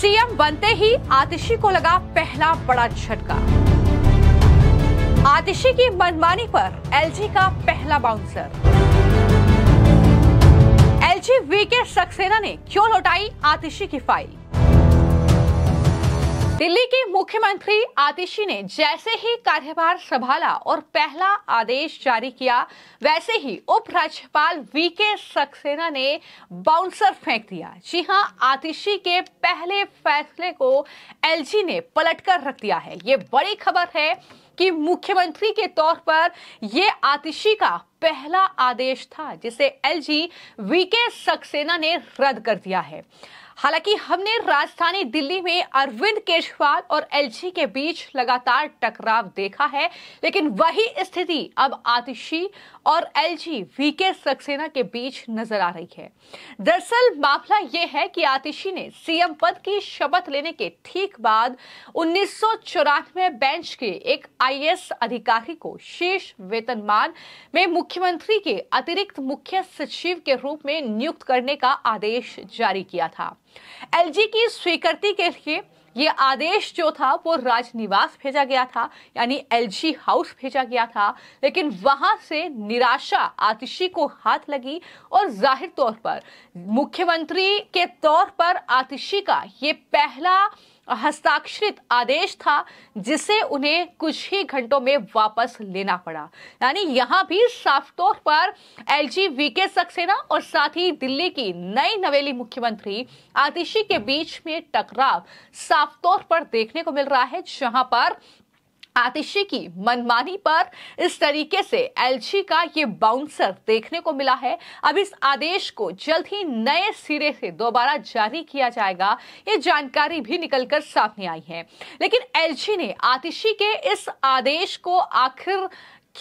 CM बनते ही आतिशी को लगा पहला बड़ा झटका आतिशी की मनमानी पर एलजी का पहला बाउंसर एलजी वीके सक्सेना ने क्यों लौटाई आतिशी की फाइल दिल्ली के मुख्यमंत्री आतिशी ने जैसे ही कार्यभार संभाला और पहला आदेश जारी किया वैसे ही उप राज्यपाल वी के सक्सेना ने बाउंसर फेंक दिया जी हां आतिशी के पहले फैसले को एलजी ने पलटकर रख दिया है ये बड़ी खबर है कि मुख्यमंत्री के तौर पर यह आतिशी का पहला आदेश था जिसे एलजी वीके सक्सेना ने रद्द कर दिया है हालांकि हमने राजधानी दिल्ली में अरविंद केजरीवाल और एलजी के बीच लगातार टकराव देखा है लेकिन वही स्थिति अब आतिशी और एलजी वीके सक्सेना के बीच नजर आ रही है दरअसल मामला यह है कि आतिशी ने सीएम पद की शपथ लेने के ठीक बाद उन्नीस में बेंच के एक आईएएस अधिकारी को शीर्ष वेतनमान में मुख्यमंत्री के अतिरिक्त मुख्य सचिव के रूप में नियुक्त करने का आदेश जारी किया था एलजी की स्वीकृति के लिए ये आदेश जो था वो राजनिवास भेजा गया था यानी एलजी हाउस भेजा गया था लेकिन वहां से निराशा आतिशी को हाथ लगी और जाहिर तौर पर मुख्यमंत्री के तौर पर आतिशी का ये पहला हस्ताक्षरित आदेश था जिसे उन्हें कुछ ही घंटों में वापस लेना पड़ा यानी यहाँ भी साफ तौर पर एल जी वी के सक्सेना और साथ ही दिल्ली की नई नवेली मुख्यमंत्री आतिशी के बीच में टकराव साफ तौर पर देखने को मिल रहा है जहां पर आतिशी की मनमानी पर इस तरीके से एलजी का ये बाउंसर देखने को मिला है अब इस आदेश को जल्द ही नए सिरे से दोबारा जारी किया जाएगा ये जानकारी भी निकलकर सामने आई है लेकिन एलजी ने आतिशी के इस आदेश को आखिर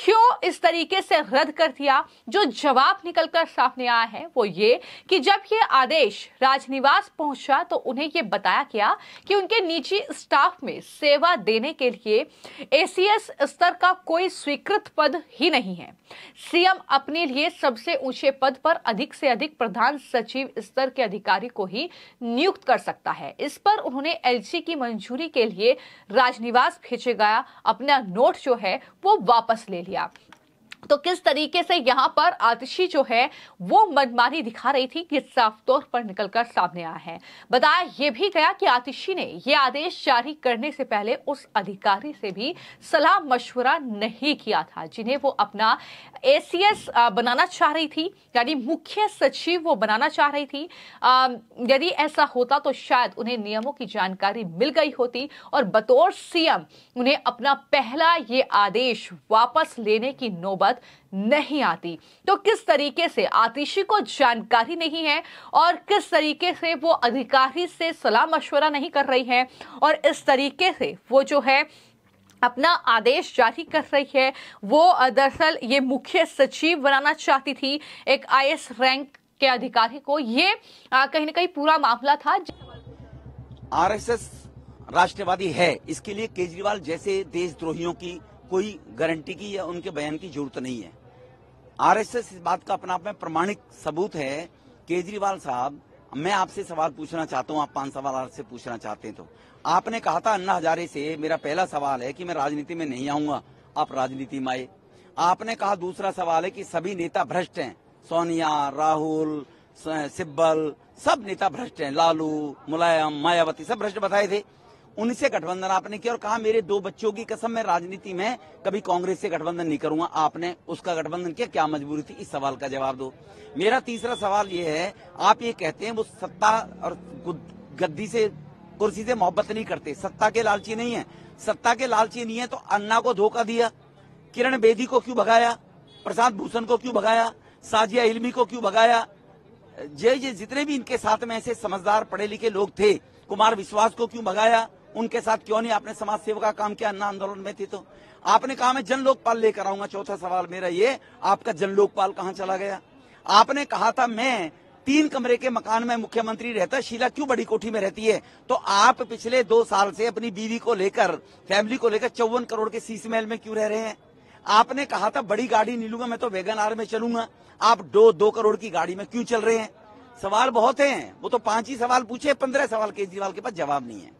क्यों इस तरीके से रद्द कर दिया जो जवाब निकलकर सामने आया है वो ये कि जब ये आदेश राजनिवास पहुंचा तो उन्हें ये बताया गया कि उनके निजी स्टाफ में सेवा देने के लिए एसीएस स्तर का कोई स्वीकृत पद ही नहीं है सीएम अपने लिए सबसे ऊंचे पद पर अधिक से अधिक प्रधान सचिव स्तर के अधिकारी को ही नियुक्त कर सकता है इस पर उन्होंने एल की मंजूरी के लिए राजनिवास भेजे गया अपना नोट जो है वो वापस ले लिया तो किस तरीके से यहाँ पर आतिशी जो है वो मनमानी दिखा रही थी ये साफ तौर पर निकलकर सामने आया है बताया यह भी गया कि आतिशी ने ये आदेश जारी करने से पहले उस अधिकारी से भी सलाह मशवरा नहीं किया था जिन्हें वो अपना एसीएस बनाना चाह रही थी यानी मुख्य सचिव वो बनाना चाह रही थी यदि ऐसा होता तो शायद उन्हें नियमों की जानकारी मिल गई होती और बतौर सीएम उन्हें अपना पहला ये आदेश वापस लेने की नौबत बात नहीं आती तो किस तरीके से आतिशी को जानकारी नहीं है और किस तरीके से वो अधिकारी से सलाह मशवरा नहीं कर रही है और इस तरीके से वो जो है अपना आदेश जारी कर रही है वो दरअसल ये मुख्य सचिव बनाना चाहती थी एक आई रैंक के अधिकारी को ये कहीं ना कहीं पूरा मामला था आरएसएस राष्ट्रवादी है इसके लिए केजरीवाल जैसे देशद्रोहियों की कोई गारंटी की या उनके बयान की जरूरत नहीं है आरएसएस इस बात का अपना आप में प्रमाणिक सबूत है केजरीवाल साहब मैं आपसे सवाल पूछना चाहता हूं आप पांच सवाल आपसे पूछना चाहते हैं तो आपने कहा था अन्ना हजारे से मेरा पहला सवाल है कि मैं राजनीति में नहीं आऊंगा आप राजनीति में आए आपने कहा दूसरा सवाल है कि सभी नेता भ्रष्ट हैं सोनिया राहुल सिब्बल सब नेता भ्रष्ट हैं लालू मुलायम मायावती सब भ्रष्ट बताए थे उनसे गठबंधन आपने किया और कहा मेरे दो बच्चों की कसम मैं राजनीति में कभी कांग्रेस से गठबंधन नहीं करूंगा आपने उसका गठबंधन किया क्या मजबूरी थी इस सवाल का जवाब दो मेरा तीसरा सवाल ये है आप ये कहते हैं वो सत्ता और गद्दी से कुर्सी से मोहब्बत नहीं करते सत्ता के लालची नहीं है सत्ता के लालची नहीं है तो अन्ना को धोखा दिया किरण बेदी को क्यों भगाया प्रसाद भूषण को क्यों भगाया साजिया इलमी को क्यों भगाया जय जय जितने भी इनके साथ में ऐसे समझदार पढ़े लिखे लोग थे कुमार विश्वास को क्यों भगाया उनके साथ क्यों नहीं आपने समाज सेवा का काम किया अन्ना आंदोलन में थी तो आपने कहा मैं जन लोकपाल लेकर आऊंगा चौथा सवाल मेरा ये आपका जन लोकपाल कहाँ चला गया आपने कहा था मैं तीन कमरे के मकान में मुख्यमंत्री रहता शीला क्यों बड़ी कोठी में रहती है तो आप पिछले दो साल से अपनी बीवी को लेकर फैमिली को लेकर चौवन करोड़ के सीस महल में क्यों रह रहे हैं आपने कहा था बड़ी गाड़ी नहीं लूंगा मैं तो वेगन आर में चलूंगा आप दो दो करोड़ की गाड़ी में क्यों चल रहे हैं सवाल बहुत हैं वो तो पांच ही सवाल पूछे पंद्रह सवाल केजरीवाल के पास जवाब नहीं है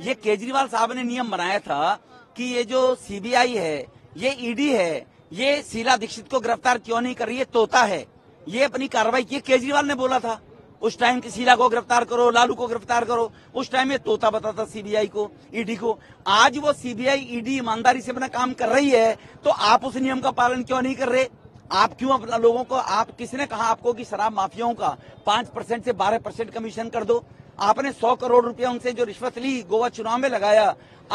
ये केजरीवाल साहब ने नियम बनाया था कि ये जो सीबीआई है ये ईडी है ये शीला दीक्षित को गिरफ्तार क्यों नहीं कर रही है तोता है ये अपनी कार्रवाई की केजरीवाल ने बोला था उस टाइम की शीला को गिरफ्तार करो लालू को गिरफ्तार करो उस टाइम ये तोता बताता सीबीआई को ईडी को आज वो सीबीआई ईडी ईमानदारी से अपना काम कर रही है तो आप उस नियम का पालन क्यों नहीं कर रहे आप क्यों अपना लोगों को आप किसने कहा आपको कि शराब माफियाओं का पांच परसेंट से बारह परसेंट कमीशन कर दो आपने सौ करोड़ रुपया उनसे जो रिश्वत ली गोवा चुनाव में लगाया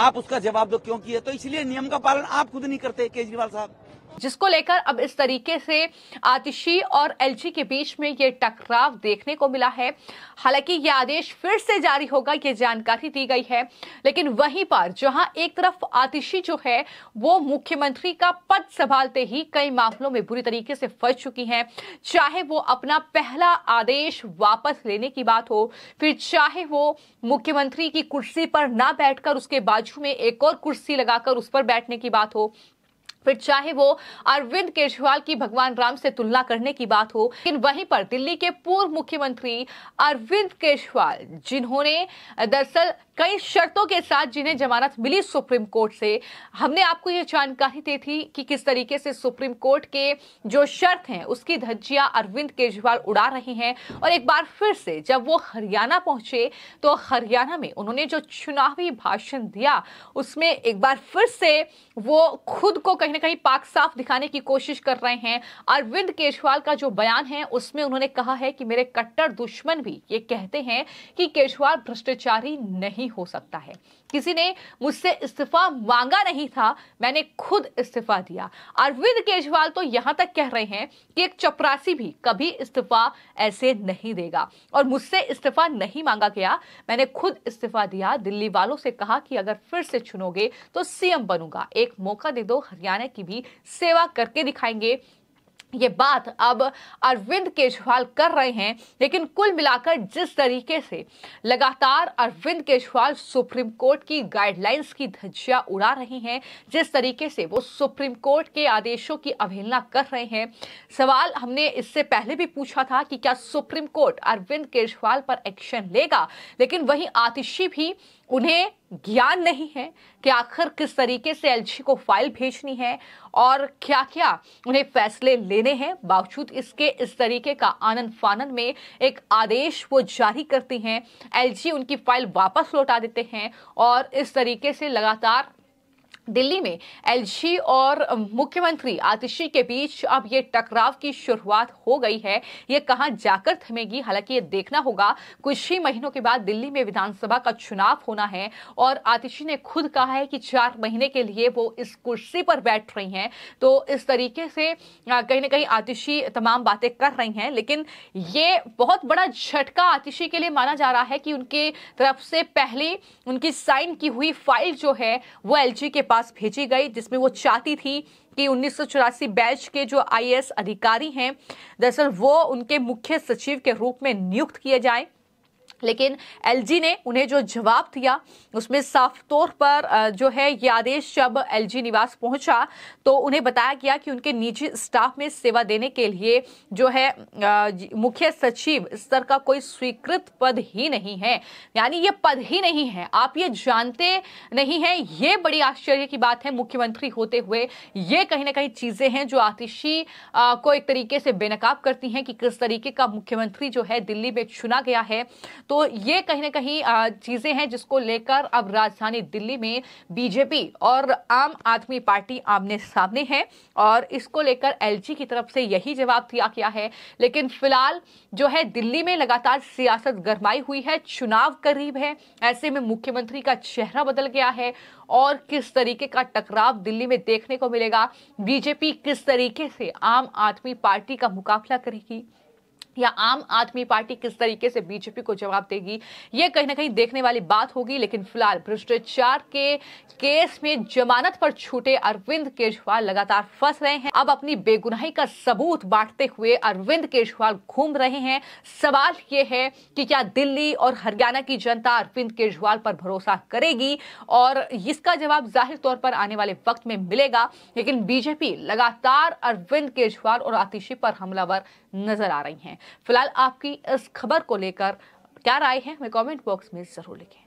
आप उसका जवाब दो तो क्यों किए तो इसलिए नियम का पालन आप खुद नहीं करते केजरीवाल साहब जिसको लेकर अब इस तरीके से आतिशी और एलजी के बीच में ये टकराव देखने को मिला है हालांकि ये आदेश फिर से जारी होगा ये जानकारी दी गई है लेकिन वहीं पर जहां एक तरफ आतिशी जो है वो मुख्यमंत्री का पद संभालते ही कई मामलों में बुरी तरीके से फंस चुकी हैं चाहे वो अपना पहला आदेश वापस लेने की बात हो फिर चाहे वो मुख्यमंत्री की कुर्सी पर ना बैठकर उसके बाजू में एक और कुर्सी लगाकर उस पर बैठने की बात हो फिर चाहे वो अरविंद केजरीवाल की भगवान राम से तुलना करने की बात हो लेकिन वहीं पर दिल्ली के पूर्व मुख्यमंत्री अरविंद केजरीवाल जिन्होंने दरअसल कई शर्तों के साथ जिन्हें जमानत मिली सुप्रीम कोर्ट से हमने आपको ये जानकारी दी थी कि किस तरीके से सुप्रीम कोर्ट के जो शर्त हैं उसकी धज्जियां अरविंद केजरीवाल उड़ा रहे हैं और एक बार फिर से जब वो हरियाणा पहुंचे तो हरियाणा में उन्होंने जो चुनावी भाषण दिया उसमें एक बार फिर से वो खुद को कहीं ना कहीं पाक साफ दिखाने की कोशिश कर रहे हैं अरविंद केजरीवाल का जो बयान है उसमें उन्होंने कहा है कि मेरे कट्टर दुश्मन भी ये कहते हैं कि केजरीवाल भ्रष्टाचारी नहीं हो सकता है किसी ने मुझसे इस्तीफा मांगा नहीं था मैंने खुद इस्तीफा दिया अरविंद केजरीवाल तो यहां तक कह रहे हैं कि एक चपरासी भी कभी इस्तीफा ऐसे नहीं देगा और मुझसे इस्तीफा नहीं मांगा गया मैंने खुद इस्तीफा दिया दिल्ली वालों से कहा कि अगर फिर से चुनोगे तो सीएम बनूंगा एक मौका दे दो हरियाणा की भी सेवा करके दिखाएंगे ये बात अब अरविंद केजरीवाल कर रहे हैं लेकिन कुल मिलाकर जिस तरीके से लगातार अरविंद केजरीवाल सुप्रीम कोर्ट की गाइडलाइंस की धज्जियां उड़ा रहे हैं जिस तरीके से वो सुप्रीम कोर्ट के आदेशों की अवहेलना कर रहे हैं सवाल हमने इससे पहले भी पूछा था कि क्या सुप्रीम कोर्ट अरविंद केजरीवाल पर एक्शन लेगा लेकिन वहीं आतिशी भी उन्हें ज्ञान नहीं है कि आखिर किस तरीके से एलजी को फाइल भेजनी है और क्या क्या उन्हें फैसले लेने हैं बावजूद इसके इस तरीके का आनंद फानंद में एक आदेश वो जारी करती हैं एलजी उनकी फाइल वापस लौटा देते हैं और इस तरीके से लगातार दिल्ली में एलजी और मुख्यमंत्री आतिशी के बीच अब ये टकराव की शुरुआत हो गई है ये कहां जाकर थमेगी हालांकि ये देखना होगा कुछ ही महीनों के बाद दिल्ली में विधानसभा का चुनाव होना है और आतिशी ने खुद कहा है कि चार महीने के लिए वो इस कुर्सी पर बैठ रही हैं तो इस तरीके से कहीं ना कहीं आतिशी तमाम बातें कर रही हैं लेकिन ये बहुत बड़ा झटका आतिशी के लिए माना जा रहा है कि उनके तरफ से पहले उनकी साइन की हुई फाइल जो है वो एल के पास पास भेजी गई जिसमें वो चाहती थी कि उन्नीस बैच के जो आईएएस अधिकारी हैं दरअसल वो उनके मुख्य सचिव के रूप में नियुक्त किए जाएं लेकिन एलजी ने उन्हें जो जवाब दिया उसमें साफ तौर पर जो है ये आदेश जब एलजी निवास पहुंचा तो उन्हें बताया गया कि उनके निजी स्टाफ में सेवा देने के लिए जो है मुख्य सचिव स्तर का कोई स्वीकृत पद ही नहीं है यानी ये पद ही नहीं है आप ये जानते नहीं हैं ये बड़ी आश्चर्य की बात है मुख्यमंत्री होते हुए ये कहीं ना कहीं चीज़ें हैं जो आतिशी को एक तरीके से बेनकाब करती हैं कि किस तरीके का मुख्यमंत्री जो है दिल्ली में चुना गया है तो ये कहीं ना कहीं चीजें हैं जिसको लेकर अब राजधानी दिल्ली में बीजेपी और आम आदमी पार्टी आमने सामने है और इसको लेकर एलजी की तरफ से यही जवाब दिया गया है लेकिन फिलहाल जो है दिल्ली में लगातार सियासत गरमाई हुई है चुनाव करीब है ऐसे में मुख्यमंत्री का चेहरा बदल गया है और किस तरीके का टकराव दिल्ली में देखने को मिलेगा बीजेपी किस तरीके से आम आदमी पार्टी का मुकाबला करेगी या आम आदमी पार्टी किस तरीके से बीजेपी को जवाब देगी ये कहीं ना कहीं देखने वाली बात होगी लेकिन फिलहाल भ्रष्टाचार के केस में जमानत पर छूटे अरविंद केजरीवाल लगातार फंस रहे हैं अब अपनी बेगुनाही का सबूत बांटते हुए अरविंद केजरीवाल घूम रहे हैं सवाल ये है कि क्या दिल्ली और हरियाणा की जनता अरविंद केजरीवाल पर भरोसा करेगी और इसका जवाब जाहिर तौर पर आने वाले वक्त में मिलेगा लेकिन बीजेपी लगातार अरविंद केजरीवाल और आतिशी पर हमलावर नज़र आ रही हैं फिलहाल आपकी इस खबर को लेकर क्या राय है हमें कमेंट बॉक्स में ज़रूर लिखें